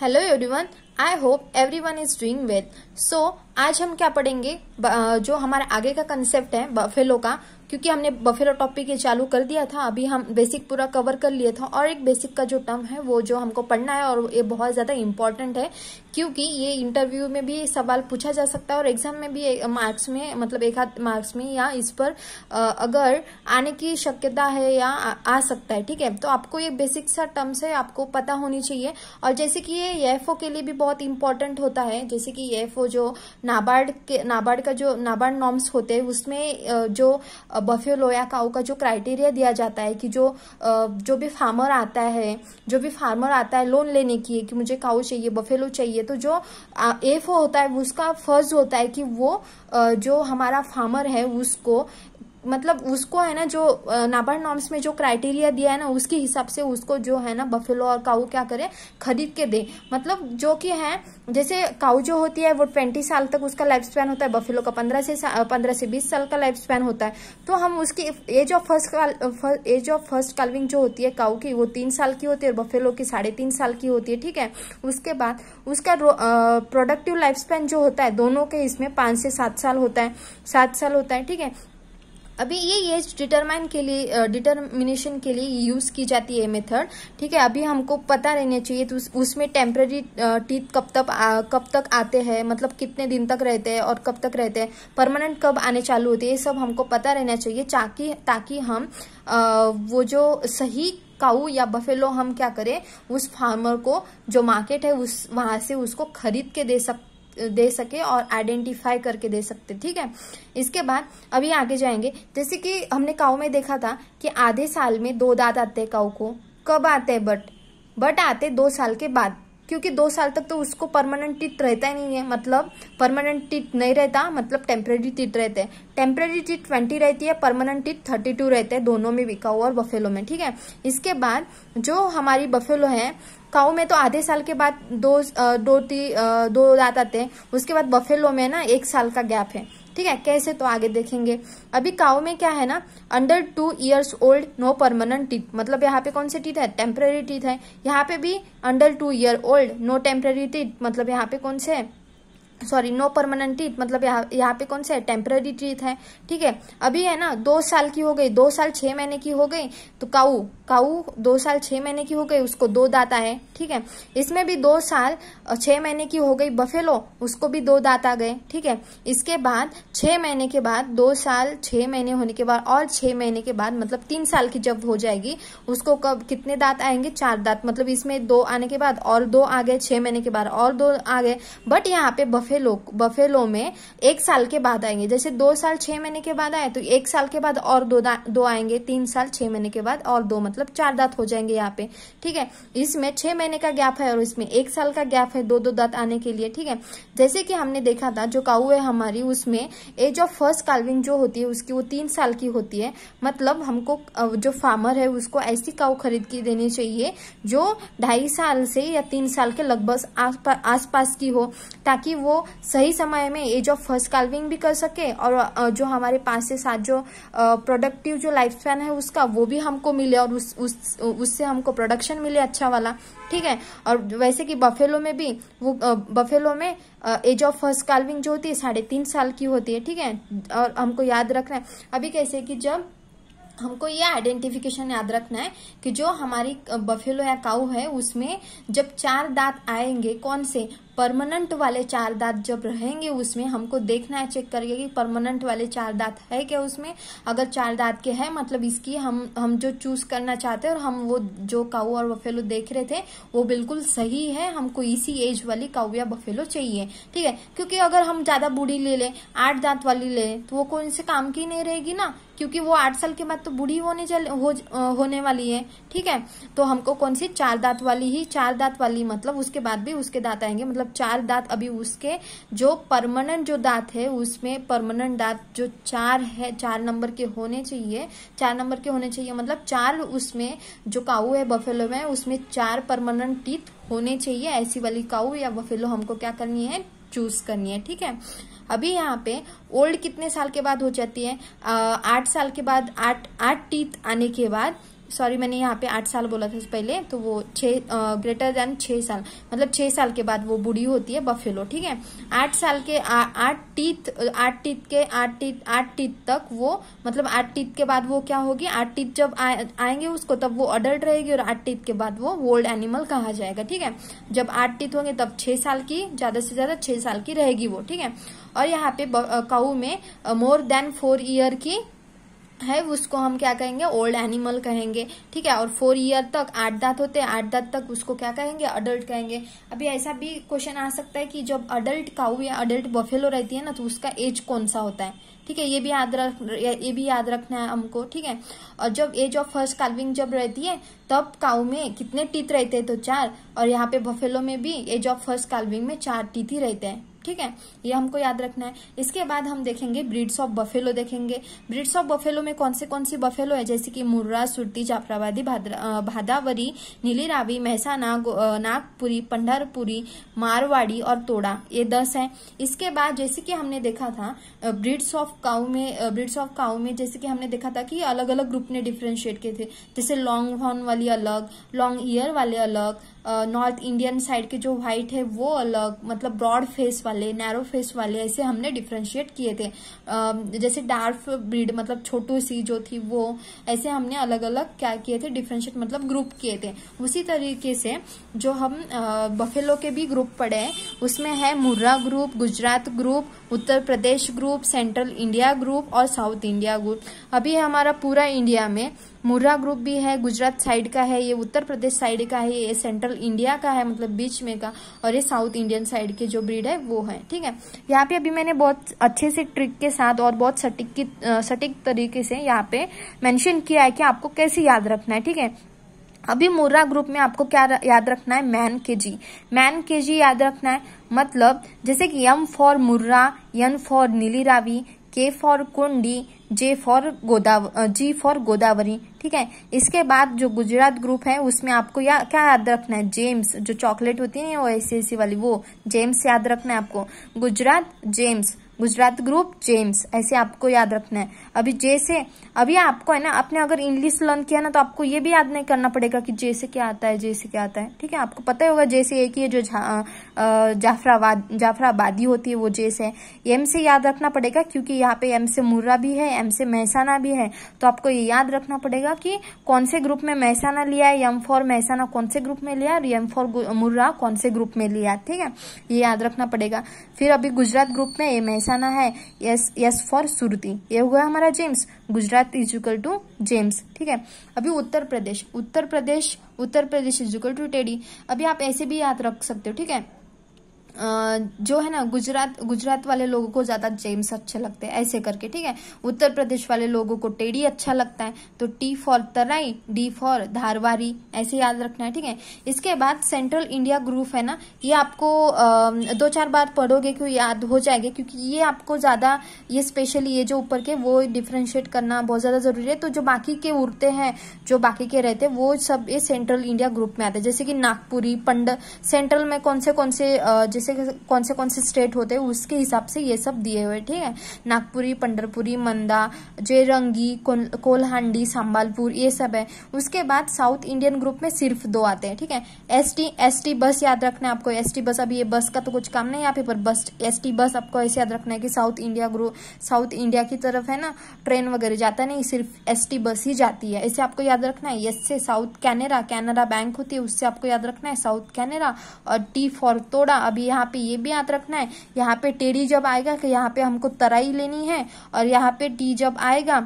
hello everyone I hope everyone is doing well so आज हम क्या पढ़ेंगे जो हमारा आगे का कंसेप्ट है बफेलो का क्योंकि हमने बफेलो टॉपिक ये चालू कर दिया था अभी हम बेसिक पूरा कवर कर लिए था और एक बेसिक का जो टर्म है वो जो हमको पढ़ना है और ये बहुत ज्यादा इम्पोर्टेंट है क्योंकि ये इंटरव्यू में भी सवाल पूछा जा सकता है और एग्जाम में भी मार्क्स में मतलब एक हाथ मार्क्स में या इस पर अगर आने की शक्यता है या आ सकता है ठीक है तो आपको ये बेसिक सा टर्म्स है आपको पता होनी चाहिए और जैसे कि ये एफ के लिए भी बहुत इंपॉर्टेंट होता है जैसे कि एफ जो नाबार्ड के नाबार्ड का जो नाबार्ड नॉर्म्स होते हैं उसमें जो बफियो लोया काउ का जो क्राइटेरिया दिया जाता है कि जो जो भी फार्मर आता है जो भी फार्मर आता है लोन लेने की कि मुझे काउ चाहिए बफेलो चाहिए तो जो एफ होता है उसका फर्ज होता है कि वो जो हमारा फार्मर है उसको मतलब उसको है ना जो नाबार्ड नॉर्म्स में जो क्राइटेरिया दिया है ना उसके हिसाब से उसको जो है ना बफेलो और काऊ क्या करे खरीद के दें मतलब जो कि है जैसे काऊ जो होती है वो ट्वेंटी साल तक उसका लाइफ स्पैन होता है बफेलो का पंद्रह से पंद्रह से बीस साल का लाइफ स्पैन होता है तो हम उसकी age of first age of first calving जो होती है काऊ की वो तीन साल की होती है और बफेलो की साढ़े तीन साल की होती है ठीक है उसके बाद उसका प्रोडक्टिव लाइफ स्पैन जो होता है दोनों के इसमें पांच से सात साल होता है सात साल होता है ठीक है अभी ये एज डिटरमाइन के लिए डिटरमिनेशन के लिए यूज की जाती है मेथड ठीक है अभी हमको पता रहना चाहिए तो उस, उसमें टेम्प्रेरी टीथ कब तक कब तक आते हैं मतलब कितने दिन तक रहते हैं और कब तक रहते हैं परमानेंट कब आने चालू होते हैं ये सब हमको पता रहना चाहिए ताकि ताकि हम आ, वो जो सही काऊ या बफेलो हम क्या करें उस फार्मर को जो मार्केट है उस वहां से उसको खरीद के दे सकते दे सके और आइडेंटिफाई करके दे सकते ठीक है इसके बाद अभी आगे जाएंगे जैसे कि हमने काऊ में देखा था कि आधे साल में दो दांत आते हैं काऊ को कब आते हैं बट बट आते दो साल के बाद क्योंकि दो साल तक तो उसको परमानेंट टिट रहता ही नहीं है मतलब परमानेंट टिट नहीं रहता मतलब टेम्परेरी टिट रहते हैं टेम्परेरी टिट ट्वेंटी रहती है परमानेंट टिट थर्टी टू रहते हैं दोनों में बिकाऊ और बफेलो में ठीक है इसके बाद जो हमारी बफेलो है काउ में तो आधे साल के बाद दो दो ती दो दांत आते हैं उसके बाद बफेलो में ना एक साल का गैप है ठीक है कैसे तो आगे देखेंगे अभी काउ में क्या है ना under two years old no permanent teeth मतलब यहाँ पे कौन से टीथ है टेम्पररी टीथ है यहाँ पे भी under two year old no temporary teeth मतलब यहाँ पे कौन से है सॉरी नो परमानेंट टीथ मतलब यहाँ यहाँ पे कौन से है टेम्पररी टीथ है ठीक है अभी है ना दो साल की हो गई दो साल छह महीने की हो गई तो काऊ काऊ दो साल छह महीने की हो गई उसको दो दाता है ठीक है इसमें भी दो साल छह महीने की हो गई बफेलो उसको भी दो दाता गए ठीक है इसके बाद छह महीने के बाद दो साल छह महीने होने के बाद और छह महीने के बाद मतलब तीन साल की जब हो जाएगी उसको कब कितने दांत आएंगे चार दांत मतलब इसमें दो आने के बाद और दो आ गए छह महीने के बाद और दो आ गए बट यहाँ पे बफेलो बफेलो में एक साल के बाद आएंगे जैसे दो साल छह महीने के बाद आए तो एक साल के बाद और दो दो आएंगे तीन साल छह महीने के बाद और दो मतलब मतलब चार दांत हो जाएंगे यहाँ पे ठीक है इसमें छह महीने का गैप है और इसमें एक साल का गैप है दो दो दांत आने के लिए ठीक है जैसे कि हमने देखा था जो काऊ है हमारी उसमें एज ऑफ फर्स्ट कार्विंग जो होती है उसकी वो तीन साल की होती है मतलब हमको जो फार्मर है उसको ऐसी काऊ खरीद के देनी चाहिए जो ढाई साल से या तीन साल के लगभग आस पास की हो ताकि वो सही समय में एज ऑफ फर्स्ट कार्विंग भी कर सके और जो हमारे पास से साथ जो प्रोडक्टिव जो लाइफ स्पैन है उसका वो भी हमको मिले और उस उस उससे हमको प्रोडक्शन मिले अच्छा वाला ठीक है और वैसे कि बफेलो में भी वो बफेलो में एज ऑफ फर्स्ट काल्विंग जो होती है साढ़े तीन साल की होती है ठीक है और हमको याद रखना है अभी कैसे कि जब हमको ये आइडेंटिफिकेशन याद रखना है कि जो हमारी बफेलो या काऊ है उसमें जब चार दांत आएंगे कौन से परमानेंट वाले चार दांत जब रहेंगे उसमें हमको देखना है चेक करके कि परमानेंट वाले चार दांत है क्या उसमें अगर चार दांत के है मतलब इसकी हम हम जो चूज करना चाहते हैं और हम वो जो काऊ और बफेलो देख रहे थे वो बिल्कुल सही है हमको इसी एज वाली काऊ या बफेलो चाहिए ठीक है क्योंकि अगर हम ज्यादा बूढ़ी ले लें आठ दांत वाली ले तो वो कौन से काम की नहीं रहेगी ना क्योंकि वो आठ साल के बाद तो बूढ़ी होने चल हो, होने वाली है ठीक है तो हमको कौन सी चार दांत वाली ही चार दांत वाली मतलब उसके बाद भी उसके दांत आएंगे मतलब चार दांत अभी उसके जो परमानेंट जो दांत है उसमें परमानेंट दांत जो चार है चार नंबर के होने चाहिए चार नंबर के होने चाहिए मतलब चार उसमें जो काऊ है बफेलो में उसमें चार परमानेंट टीथ होने चाहिए ऐसी वाली काऊ या बफेलो हमको क्या करनी है चूज करनी है ठीक है अभी यहाँ पे ओल्ड कितने साल के बाद हो जाती है आठ साल के बाद आठ आठ टीथ आने के बाद सॉरी मैंने यहाँ पे आठ साल बोला था पहले तो वो छह ग्रेटर देन छह साल मतलब छह साल के बाद वो बूढ़ी होती है बफेलो ठीक है आठ साल के आठ टीथ आठ टीथ के आठ टीथ आठ टीथ तक वो मतलब आठ टीथ के बाद वो क्या होगी आठ टीथ जब आ, आएंगे उसको तब वो अडल्ट रहेगी और आठ टीथ के बाद वो ओल्ड एनिमल कहा जाएगा ठीक है जब आठ टीथ होंगे तब छह साल की ज़्यादा से ज़्यादा छह साल की रहेगी वो ठीक है और यहाँ पे काऊ में मोर देन फोर ईयर की है उसको हम क्या कहेंगे ओल्ड एनिमल कहेंगे ठीक है और फोर ईयर तक आठ दांत होते हैं आठ दांत तक उसको क्या कहेंगे अडल्ट कहेंगे अभी ऐसा भी क्वेश्चन आ सकता है कि जब अडल्ट काऊ या अडल्ट बफेलो रहती है ना तो उसका एज कौन सा होता है ठीक है ये भी याद रख ये भी याद रखना है हमको ठीक है और जब एज ऑफ फर्स्ट कार्विंग जब रहती है तब काऊ में कितने टीथ रहते हैं तो चार और यहाँ पे बफेलो में भी एज ऑफ फर्स्ट कार्विंग में चार टीथ ही रहते हैं ठीक है ये हमको याद रखना है इसके बाद हम देखेंगे ब्रीड्स ऑफ बफेलो देखेंगे ब्रीड्स ऑफ बफेलो में कौन से कौन सी बफेलो है जैसे कि मुर्रा सुरती जाफराबादी भादावरी नीली रावी महसाना नागपुरी पंडरपुरी मारवाड़ी और तोड़ा ये दस है इसके बाद जैसे कि हमने देखा था ब्रीड्स ऑफ काउ में ब्रीड्स ऑफ काउ में जैसे कि हमने देखा था कि अलग अलग ग्रुप ने डिफ्रेंशिएट किए थे जैसे लॉन्ग हॉर्न वाली अलग लॉन्ग ईयर वाले अलग नॉर्थ इंडियन साइड के जो व्हाइट है वो अलग मतलब ब्रॉड फेस वाले वाले नैरो फेस वाले ऐसे हमने डिफ्रेंशिएट किए थे जैसे डार्क ब्रीड मतलब छोटू सी जो थी वो ऐसे हमने अलग अलग क्या किए थे डिफ्रेंशिएट मतलब ग्रुप किए थे उसी तरीके से जो हम बफेलो के भी ग्रुप पड़े हैं उसमें है Murrah group Gujarat group Uttar Pradesh group central India group और साउथ इंडिया ग्रुप अभी हमारा पूरा इंडिया में मुर्रा ग्रुप भी है गुजरात साइड का है ये उत्तर प्रदेश साइड का है ये सेंट्रल इंडिया का है मतलब बीच में का और ये साउथ इंडियन साइड के जो ब्रीड है वो है ठीक है यहाँ पे अभी मैंने बहुत अच्छे से ट्रिक के साथ और बहुत सटीक की सटीक तरीके से यहाँ पे मैंशन किया है कि आपको कैसे याद रखना है ठीक है अभी मुर्रा ग्रुप में आपको क्या याद रखना है मैन के जी मैन के जी याद रखना है मतलब जैसे कि यम फॉर मुर्रा यन फॉर नीली रावी के फॉर कुंडी जे फॉर गोदाव जी फॉर गोदावरी ठीक है इसके बाद जो गुजरात ग्रुप है उसमें आपको या क्या याद रखना है जेम्स जो चॉकलेट होती है वो ऐसी ऐसी वाली वो जेम्स याद रखना है आपको Gujarat gems Gujarat group gems ऐसे आपको याद रखना है अभी जैसे अभी आपको है ना आपने अगर इंग्लिश लर्न किया ना तो आपको ये भी याद नहीं करना पड़ेगा कि जैसे क्या आता है जैसे क्या आता है ठीक है आपको पता ही होगा जैसे एक ही है जो जाफराबाद जाफराबादी होती है वो जैसे है एम से याद रखना पड़ेगा क्योंकि यहाँ पे एम से मुर्रा भी है एम से महसाना भी है तो आपको ये याद रखना पड़ेगा कि कौन से ग्रुप में महसाना लिया है एम फॉर महसाना कौन से ग्रुप में लिया और एम फॉर मुर्रा कौन से ग्रुप में लिया ठीक है ये याद रखना पड़ेगा फिर अभी गुजरात ग्रुप में ए महसाना दिखाना है यस यस फॉर सुरती ये हुआ हमारा gems Gujarat is equal to gems ठीक है अभी Uttar Pradesh Uttar Pradesh Uttar Pradesh is equal to teddy अभी आप ऐसे भी याद रख सकते हो ठीक है जो है ना गुजरात गुजरात वाले लोगों को ज़्यादा जेम्स अच्छे लगते हैं ऐसे करके ठीक है उत्तर प्रदेश वाले लोगों को टेडी अच्छा लगता है तो T for Terai D for Dharwari ऐसे याद रखना है ठीक है इसके बाद सेंट्रल इंडिया ग्रुप है ना ये आपको आ, दो चार बार पढ़ोगे क्यों तो याद हो जाएंगे क्योंकि ये आपको ज़्यादा ये स्पेशली ये जो ऊपर के वो डिफ्रेंशिएट करना बहुत ज़्यादा ज़रूरी है तो जो बाकी के उड़ते हैं जो बाकी के रहते हैं वो सब ये सेंट्रल इंडिया ग्रुप में आते हैं जैसे कि नागपुरी पंड सेंट्रल में कौन से कौन से जैसे जैसे कौन से कौन से स्टेट होते हैं उसके हिसाब से ये सब दिए हुए ठीक है नागपुरी पंडरपुरी मंदा जेरंगी कोल्हांडी संबालपुर ये सब है उसके बाद साउथ इंडियन ग्रुप में सिर्फ दो आते हैं ठीक है S T S T bus याद रखना है आपको एस टी बस अभी ये बस का तो कुछ काम नहीं यहाँ पे पर बस एस टी बस आपको ऐसे याद रखना है कि south India group south India की तरफ है ना ट्रेन वगैरह जाता नहीं सिर्फ एस टी बस ही जाती है ऐसे आपको याद रखना है यस से साउथ कैनेरा कैनरा बैंक होती है उससे आपको याद रखना है साउथ कैनेरा और टी फॉर तोड़ा अभी यहाँ पे ये भी याद रखना है यहाँ पे टेढ़ी जब आएगा कि यहाँ पे हमको तराई लेनी है और यहाँ पे टी जब आएगा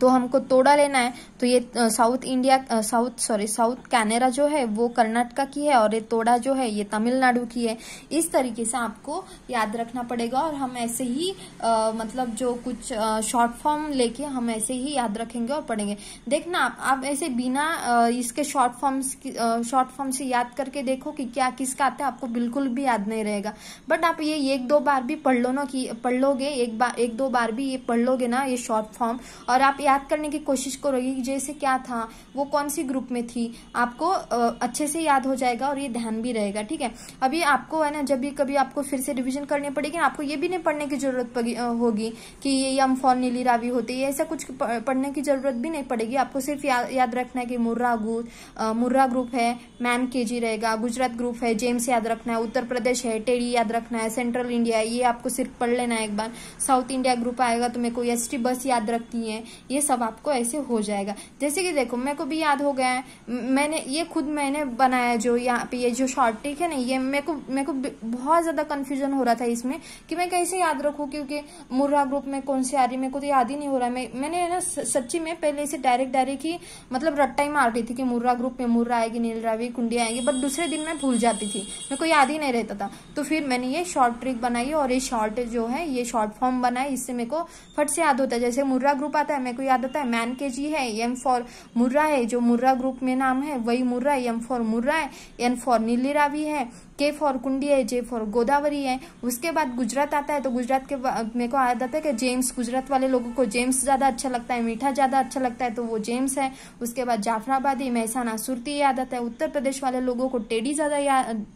तो हमको तोड़ा लेना है तो ये south India south sorry south Canara जो है वो कर्नाटका की है और ये तोड़ा जो है ये तमिलनाडु की है इस तरीके से आपको याद रखना पड़ेगा और हम ऐसे ही आ, मतलब जो कुछ शॉर्ट फॉर्म लेके हम ऐसे ही याद रखेंगे और पढ़ेंगे देखना आप आप ऐसे बिना इसके शॉर्ट फॉर्म्स शॉर्ट फॉर्म से याद करके देखो कि क्या किसका आता है आपको बिल्कुल भी याद नहीं रहेगा बट आप ये एक दो बार भी पढ़ लो ना कि पढ़ लोगे एक बार एक दो बार भी ये पढ़ लोगे ना ये शॉर्ट फॉर्म और आप याद करने की कोशिश करोगे विजय से क्या था वो कौन सी ग्रुप में थी आपको अच्छे से याद हो जाएगा और ये ध्यान भी रहेगा ठीक है अभी आपको है ना जब भी कभी आपको फिर से रिविजन करनी पड़ेगी आपको ये भी नहीं पढ़ने की जरूरत होगी कि ये यम फॉर नीली रावी होती है ऐसा कुछ पढ़ने की जरूरत भी नहीं पड़ेगी आपको सिर्फ याद रखना है कि मुर्रा गु मुर्रा ग्रुप है मैम के जी रहेगा गुजरात ग्रुप है जेम्स याद रखना है उत्तर प्रदेश है टेडी याद रखना है सेंट्रल इंडिया है ये आपको सिर्फ पढ़ लेना है एक बार साउथ इंडिया ग्रुप आएगा तो मेरे को एस बस याद रखती है ये सब आपको ऐसे हो जाएगा जैसे कि देखो मेरे को भी याद हो गया है मैंने ये खुद मैंने बनाया जो यहाँ पे ये जो शॉर्ट ठीक है ना ये मेरे को मेरे को बहुत ज़्यादा कन्फ्यूजन हो रहा था इसमें कि मैं कैसे याद रखू क्योंकि मुर्रा ग्रुप में कौन सी आ रही मेरे को तो याद ही नहीं हो रहा मैं मैंने ना सच्ची में पहले इसे डायरेक्ट डायरेक्ट ही मतलब रट्टा ही मार रही थी कि मुर्रा ग्रुप में मुर्रा आएगी रावी कुंडी आएगी बट दूसरे दिन मैं भूल जाती थी मेरे को याद ही नहीं रहता था तो फिर मैंने ये शॉर्ट ट्रिक बनाई और ये शॉर्ट जो है ये शॉर्ट फॉर्म बनाई इससे मेरे को फट से याद होता है जैसे मुर्रा ग्रुप आता है मेरे को याद होता है मैन के जी है ये एम फॉर मुर्रा है जो मुर्रा ग्रुप में नाम है वही मुर्रा एम फॉर मुर्रा है एन फॉर नीली रावी है के फॉर कुंडी है जे फॉर गोदावरी है उसके बाद गुजरात आता है तो गुजरात के मेरे को याद आता है कि जेम्स गुजरात वाले लोगों को जेम्स ज़्यादा अच्छा लगता है मीठा ज़्यादा अच्छा लगता है तो वो जेम्स है उसके बाद जाफराबादी महसाना सुरती याद आता है उत्तर प्रदेश वाले लोगों को टेडी ज़्यादा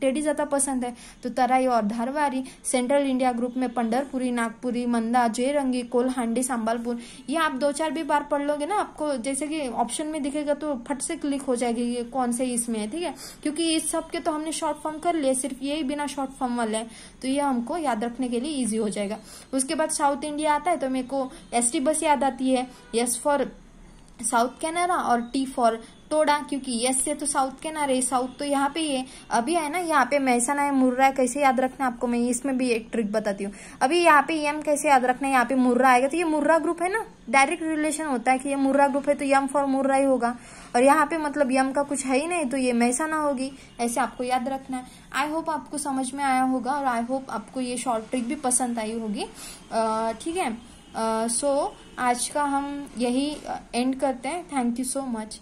टेडी ज़्यादा पसंद है तो तराई और धारवारी सेंट्रल इंडिया ग्रुप में पंडरपुरी नागपुरी मंदा जयरंगी कोलहांडी संबलपुर ये आप दो चार भी बार पढ़ लोगे ना आपको जैसे कि ऑप्शन में दिखेगा तो फट से क्लिक हो जाएगी कौन से इसमें है ठीक है क्योंकि इस सब के तो हमने शॉर्ट फॉर्म कर लिए है सिर्फ ये बिना शॉर्ट फॉर्म वाले हैं तो ये हमको याद रखने के लिए इजी हो जाएगा उसके बाद साउथ इंडिया आता है तो मेरे को एस बस याद आती है यस फॉर साउथ कैनरा और टी फॉर तोड़ा क्योंकि यस से तो साउथ के ना रहे साउथ तो यहाँ पे है अभी है ना यहाँ पे महसाना है मुर्रा है कैसे याद रखना आपको मैं इसमें भी एक ट्रिक बताती हूँ अभी यहाँ पे यम कैसे याद रखना है यहाँ पे मुर्रा आएगा तो ये मुर्रा ग्रुप है ना डायरेक्ट रिलेशन होता है कि ये मुर्रा ग्रुप है तो यम फॉर मुर्रा ही होगा और यहाँ पे मतलब यम का कुछ है ही नहीं तो ये महसाना होगी ऐसे आपको याद रखना है आई होप आपको समझ में आया होगा और आई होप आपको ये शॉर्ट ट्रिक भी पसंद आई होगी ठीक है सो uh, so, आज का हम यही एंड करते हैं थैंक यू सो मच